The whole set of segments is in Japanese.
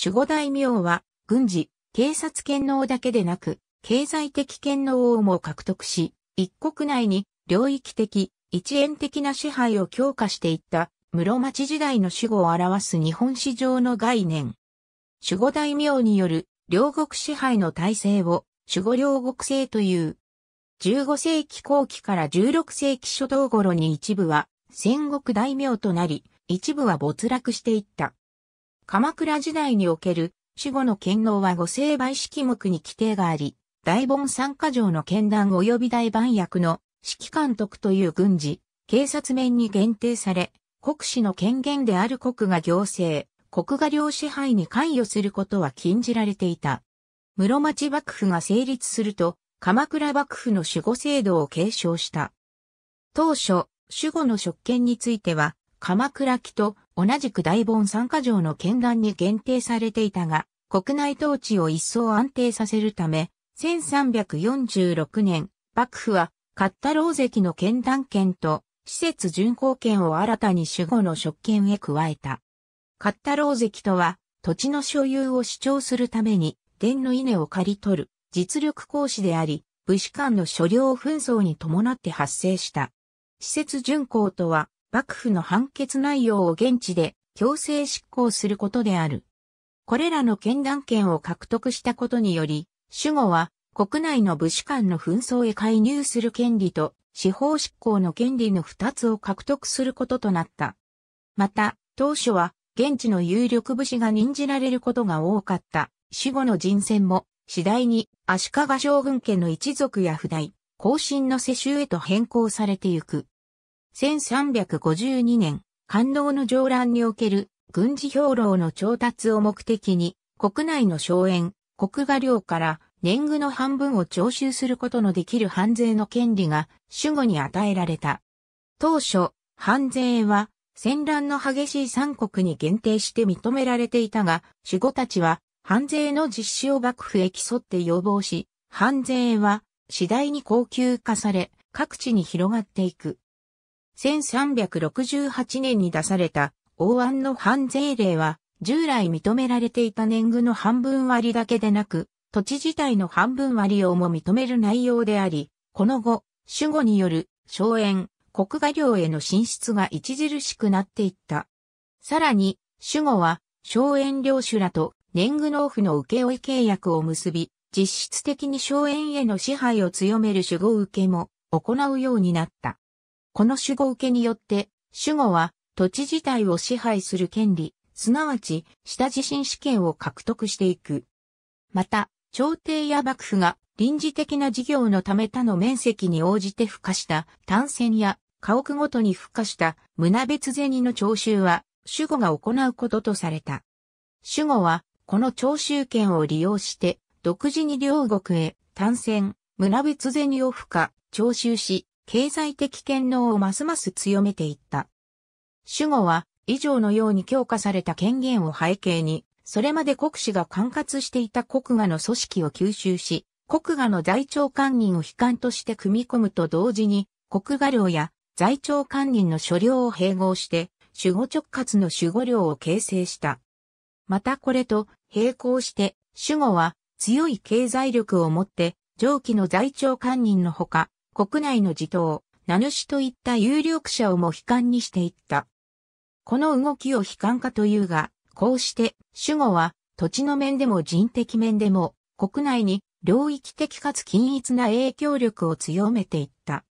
守護大名は、軍事、警察権能だけでなく、経済的権能をも獲得し、一国内に領域的、一円的な支配を強化していった室町時代の守護を表す日本史上の概念。守護大名による両国支配の体制を守護両国制という。15世紀後期から16世紀初頭頃に一部は戦国大名となり、一部は没落していった。鎌倉時代における守護の権能は御成敗式目に規定があり、大盆参加条の剣団及び大番役の指揮監督という軍事、警察面に限定され、国司の権限である国が行政、国が領支配に関与することは禁じられていた。室町幕府が成立すると、鎌倉幕府の守護制度を継承した。当初、守護の職権については、鎌倉期と同じく大盆三箇条の剣断に限定されていたが、国内統治を一層安定させるため、1346年、幕府は、カッタロウ関の剣断権と、施設巡行権を新たに守護の職権へ加えた。カッタロウ関とは、土地の所有を主張するために、伝の稲を刈り取る、実力行使であり、武士間の所領紛争に伴って発生した。施設巡行とは、幕府の判決内容を現地で強制執行することである。これらの権断権を獲得したことにより、守護は国内の武士間の紛争へ介入する権利と司法執行の権利の二つを獲得することとなった。また、当初は現地の有力武士が任じられることが多かった守護の人選も次第に足利将軍家の一族や不代、後進の世襲へと変更されてゆく。1352年、官能の上乱における軍事兵糧の調達を目的に、国内の荘園、国画領から年貢の半分を徴収することのできる反税の権利が守護に与えられた。当初、反税は戦乱の激しい三国に限定して認められていたが、守護たちは反税の実施を幕府へ競って要望し、反税は次第に高級化され、各地に広がっていく。1368年に出された、王安の反税令は、従来認められていた年貢の半分割だけでなく、土地自体の半分割をも認める内容であり、この後、守護による、荘園、国画領への進出が著しくなっていった。さらに、守護は、荘園領主らと年貢納付の請負契約を結び、実質的に荘園への支配を強める守護受けも行うようになった。この主語受けによって、主語は土地自体を支配する権利、すなわち下地震試験を獲得していく。また、朝廷や幕府が臨時的な事業のため他の面積に応じて付加した単線や家屋ごとに付加した胸別銭の徴収は主語が行うこととされた。主語はこの徴収権を利用して独自に両国へ単線、胸別銭を付加、徴収し、経済的権能をますます強めていった。主語は、以上のように強化された権限を背景に、それまで国司が管轄していた国画の組織を吸収し、国画の在庁官人を悲観として組み込むと同時に、国画料や在庁官人の所領を併合して、守護直轄の守護領を形成した。またこれと並行して、守護は強い経済力を持って、上記の在庁官人のほか、国内の地頭、名主といった有力者をも悲観にしていった。この動きを悲観化というが、こうして主語は土地の面でも人的面でも国内に領域的かつ均一な影響力を強めていった。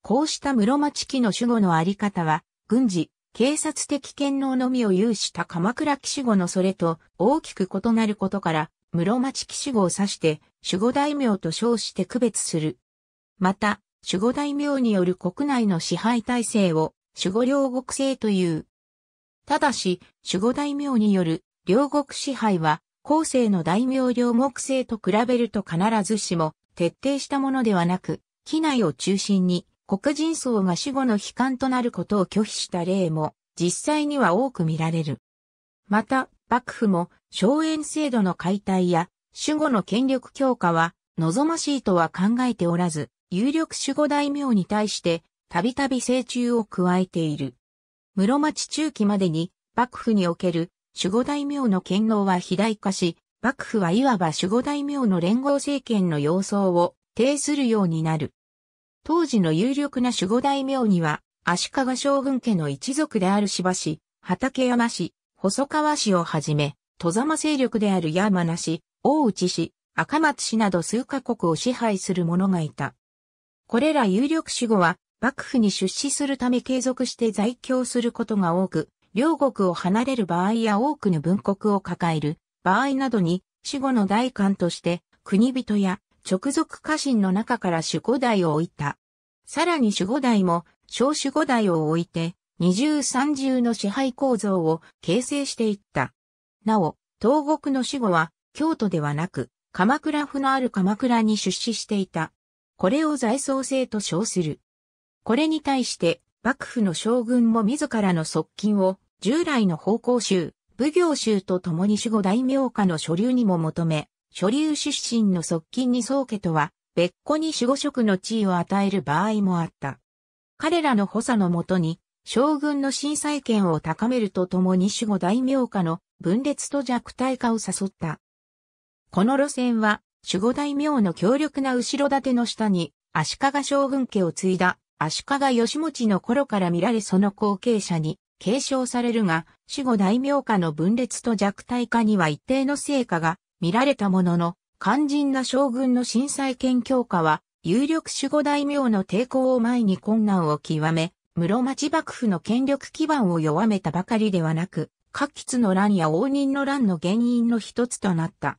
こうした室町期の守護のあり方は、軍事、警察的権能のみを有した鎌倉騎士語のそれと大きく異なることから、室町騎士語を指して、守護大名と称して区別するまた、守護大名による国内の支配体制を守護両国制という。ただし、守護大名による両国支配は、後世の大名両国制と比べると必ずしも徹底したものではなく、機内を中心に黒人層が守護の悲観となることを拒否した例も実際には多く見られる。また、幕府も荘園制度の解体や守護の権力強化は望ましいとは考えておらず、有力守護大名に対して、たびたび請中を加えている。室町中期までに、幕府における守護大名の権能は肥大化し、幕府はいわば守護大名の連合政権の様相を呈するようになる。当時の有力な守護大名には、足利将軍家の一族である芝氏、畠山氏、細川氏をはじめ、戸様勢力である山名大内氏、赤松氏など数カ国を支配する者がいた。これら有力守護は、幕府に出資するため継続して在京することが多く、両国を離れる場合や多くの文国を抱える場合などに、守護の代官として、国人や直属家臣の中から守護代を置いた。さらに守護代も、小守護代を置いて、二重三重の支配構造を形成していった。なお、東国の守護は、京都ではなく、鎌倉府のある鎌倉に出資していた。これを財総制と称する。これに対して、幕府の将軍も自らの側近を、従来の奉公衆、奉行衆と共に守護大名家の所流にも求め、所流出身の側近に宗家とは、別個に守護職の地位を与える場合もあった。彼らの補佐のもとに、将軍の震災権を高めるとともに守護大名家の分裂と弱体化を誘った。この路線は守護大名の強力な後ろ盾の下に、足利将軍家を継いだ足利義持の頃から見られその後継者に継承されるが、守護大名家の分裂と弱体化には一定の成果が見られたものの、肝心な将軍の震災権強化は、有力守護大名の抵抗を前に困難を極め、室町幕府の権力基盤を弱めたばかりではなく、各吉の乱や応仁の乱の原因の一つとなった。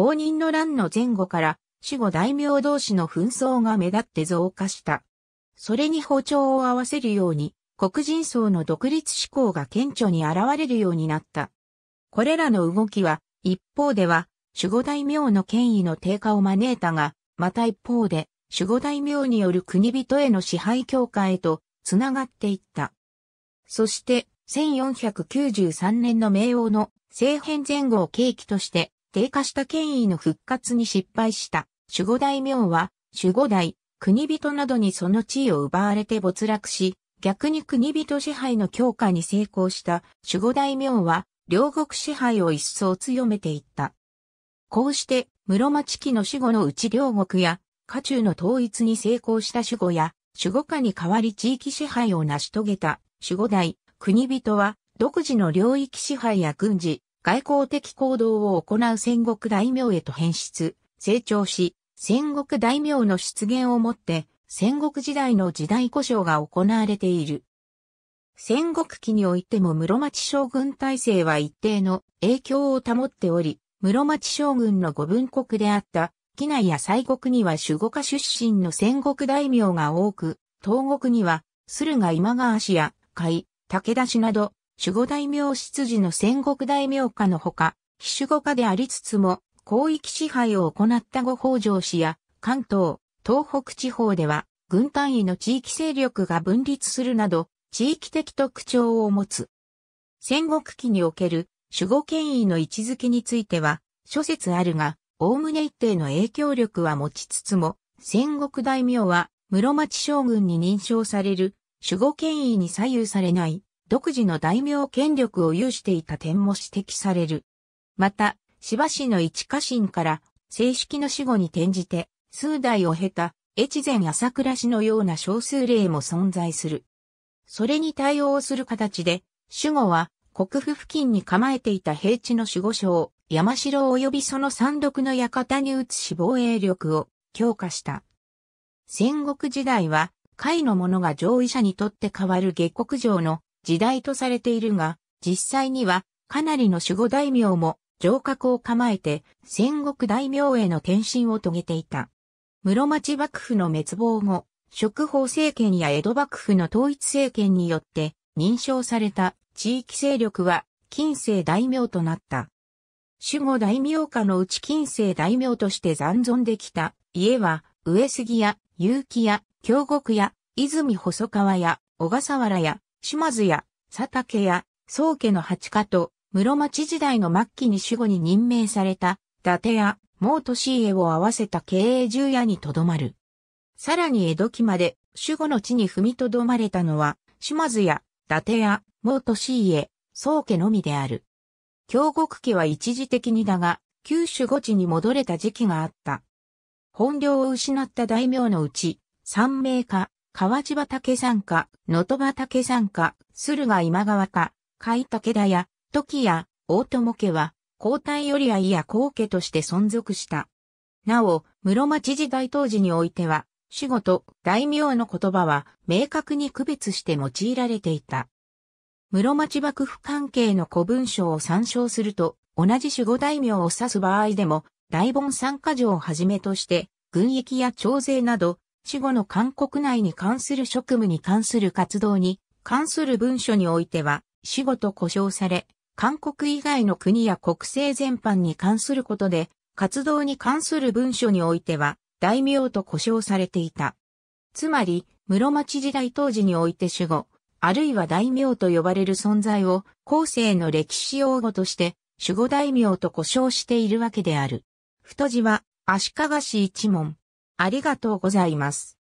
応仁の乱の前後から、守護大名同士の紛争が目立って増加した。それに包丁を合わせるように、黒人層の独立志向が顕著に現れるようになった。これらの動きは、一方では、守護大名の権威の低下を招いたが、また一方で、守護大名による国人への支配強化へと、つながっていった。そして、1493年の明王の政変前後を契機として、低下した権威の復活に失敗した。守護大名は、守護大、国人などにその地位を奪われて没落し、逆に国人支配の強化に成功した守護大名は、両国支配を一層強めていった。こうして、室町期の守護のうち両国や、家中の統一に成功した守護や、守護下に代わり地域支配を成し遂げた守護大、国人は、独自の領域支配や軍事、外交的行動を行う戦国大名へと変質、成長し、戦国大名の出現をもって、戦国時代の時代故障が行われている。戦国期においても室町将軍体制は一定の影響を保っており、室町将軍の五分国であった、畿内や西国には守護家出身の戦国大名が多く、東国には、駿河今川氏や甲斐、武田氏など、守護大名執事の戦国大名家のほか、非守護家でありつつも、広域支配を行った後北条氏や、関東、東北地方では、軍単位の地域勢力が分立するなど、地域的特徴を持つ。戦国期における守護権威の位置づけについては、諸説あるが、おおむね一定の影響力は持ちつつも、戦国大名は室町将軍に認証される守護権威に左右されない独自の大名権力を有していた点も指摘される。また、芝氏の一家臣から正式の死後に転じて、数代を経た越前朝倉氏のような少数例も存在する。それに対応する形で、守護は国府付近に構えていた平地の守護省、山城及びその山麓の館に移し防衛力を強化した。戦国時代は、下位の者が上位者にとって代わる下国城の時代とされているが、実際にはかなりの守護大名も城郭を構えて戦国大名への転身を遂げていた。室町幕府の滅亡後、職法政権や江戸幕府の統一政権によって認証された地域勢力は近世大名となった。守護大名家のうち近世大名として残存できた家は上杉や結城や京極や泉細川や小笠原や島津や佐竹や宗家の八家と室町時代の末期に守護に任命された伊達や毛利氏家を合わせた経営重屋にとどまる。さらに江戸期まで守護の地に踏みとどまれたのは島津や伊達や毛利氏家、宗家のみである。京極家は一時的にだが、旧守護地に戻れた時期があった。本領を失った大名のうち、三名家、河内畑山下、野戸畑山下、駿河今川家、海武田や、時や、大友家は、皇太より愛や皇家として存続した。なお、室町時代当時においては、主語と大名の言葉は明確に区別して用いられていた。室町幕府関係の古文書を参照すると、同じ守護大名を指す場合でも、大盆参加条をはじめとして、軍役や徴税など、死後の韓国内に関する職務に関する活動に関する文書においては、死後と呼称され、韓国以外の国や国政全般に関することで、活動に関する文書においては、大名と呼称されていた。つまり、室町時代当時において主語、あるいは大名と呼ばれる存在を、後世の歴史用語として、守護大名と呼称しているわけである。太字は、足利氏一門、ありがとうございます。